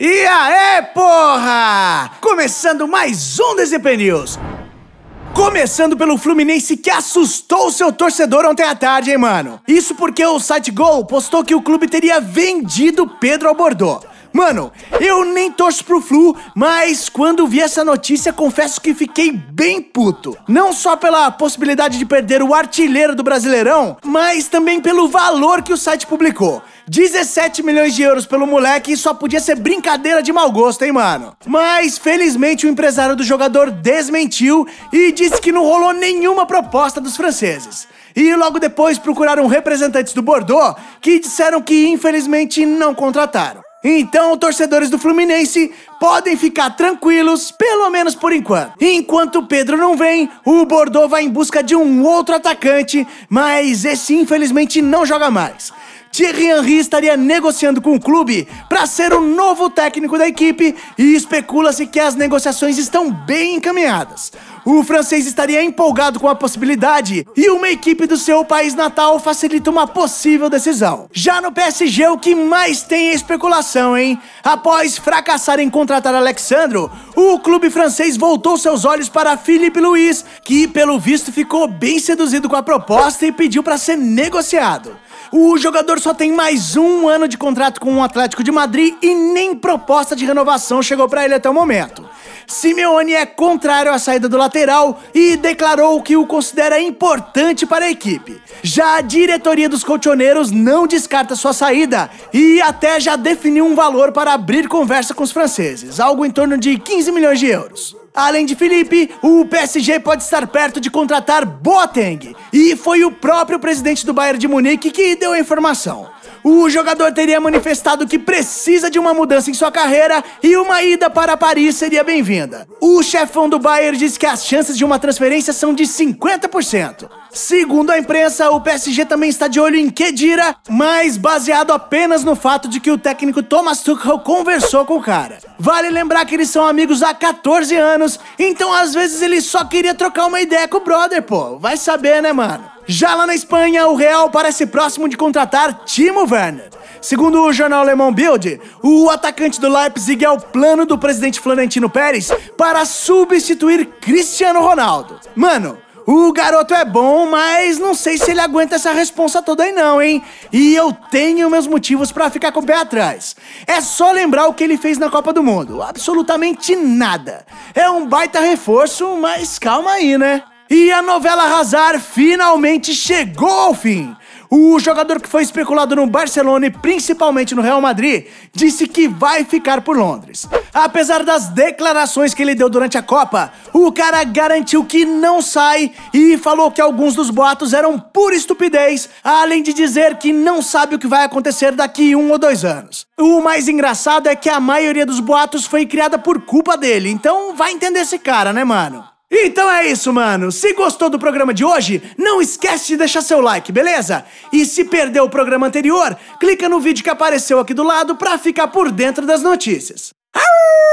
E aí, porra! Começando mais um DZP News. Começando pelo Fluminense que assustou o seu torcedor ontem à tarde, hein, mano? Isso porque o site Gol postou que o clube teria vendido Pedro Albordô. Mano, eu nem torço pro Flu, mas quando vi essa notícia, confesso que fiquei bem puto. Não só pela possibilidade de perder o artilheiro do Brasileirão, mas também pelo valor que o site publicou. 17 milhões de euros pelo moleque só podia ser brincadeira de mau gosto, hein, mano? Mas, felizmente, o empresário do jogador desmentiu e disse que não rolou nenhuma proposta dos franceses. E logo depois procuraram representantes do Bordeaux que disseram que, infelizmente, não contrataram. Então, torcedores do Fluminense podem ficar tranquilos, pelo menos por enquanto. Enquanto o Pedro não vem, o Bordeaux vai em busca de um outro atacante, mas esse infelizmente não joga mais. Thierry Henry estaria negociando com o clube para ser o novo técnico da equipe e especula-se que as negociações estão bem encaminhadas. O francês estaria empolgado com a possibilidade e uma equipe do seu país natal facilita uma possível decisão. Já no PSG, o que mais tem é especulação, hein? Após fracassar em contratar Alexandro, o clube francês voltou seus olhos para Felipe Luiz, que pelo visto ficou bem seduzido com a proposta e pediu para ser negociado. O jogador só tem mais um ano de contrato com o Atlético de Madrid e nem proposta de renovação chegou para ele até o momento. Simeone é contrário à saída do lateral e declarou que o considera importante para a equipe. Já a diretoria dos colchoneiros não descarta sua saída e até já definiu um valor para abrir conversa com os franceses, algo em torno de 15 milhões de euros. Além de Felipe, o PSG pode estar perto de contratar Boateng. E foi o próprio presidente do Bayern de Munique que deu a informação. O jogador teria manifestado que precisa de uma mudança em sua carreira e uma ida para Paris seria bem-vinda. O chefão do Bayern diz que as chances de uma transferência são de 50%. Segundo a imprensa, o PSG também está de olho em Kedira, mas baseado apenas no fato de que o técnico Thomas Tuchel conversou com o cara. Vale lembrar que eles são amigos há 14 anos anos, então às vezes ele só queria trocar uma ideia com o brother, pô. Vai saber, né, mano? Já lá na Espanha, o Real parece próximo de contratar Timo Werner. Segundo o jornal alemão Bild, o atacante do Leipzig é o plano do presidente Florentino Pérez para substituir Cristiano Ronaldo. Mano, o garoto é bom, mas não sei se ele aguenta essa responsa toda aí não, hein? E eu tenho meus motivos para ficar com o pé atrás. É só lembrar o que ele fez na Copa do Mundo. Absolutamente nada. É um baita reforço, mas calma aí, né? E a novela Razar finalmente chegou ao fim. O jogador que foi especulado no Barcelona e principalmente no Real Madrid disse que vai ficar por Londres. Apesar das declarações que ele deu durante a Copa, o cara garantiu que não sai e falou que alguns dos boatos eram pura estupidez, além de dizer que não sabe o que vai acontecer daqui um ou dois anos. O mais engraçado é que a maioria dos boatos foi criada por culpa dele, então vai entender esse cara, né, mano? Então é isso, mano. Se gostou do programa de hoje, não esquece de deixar seu like, beleza? E se perdeu o programa anterior, clica no vídeo que apareceu aqui do lado para ficar por dentro das notícias. Arr!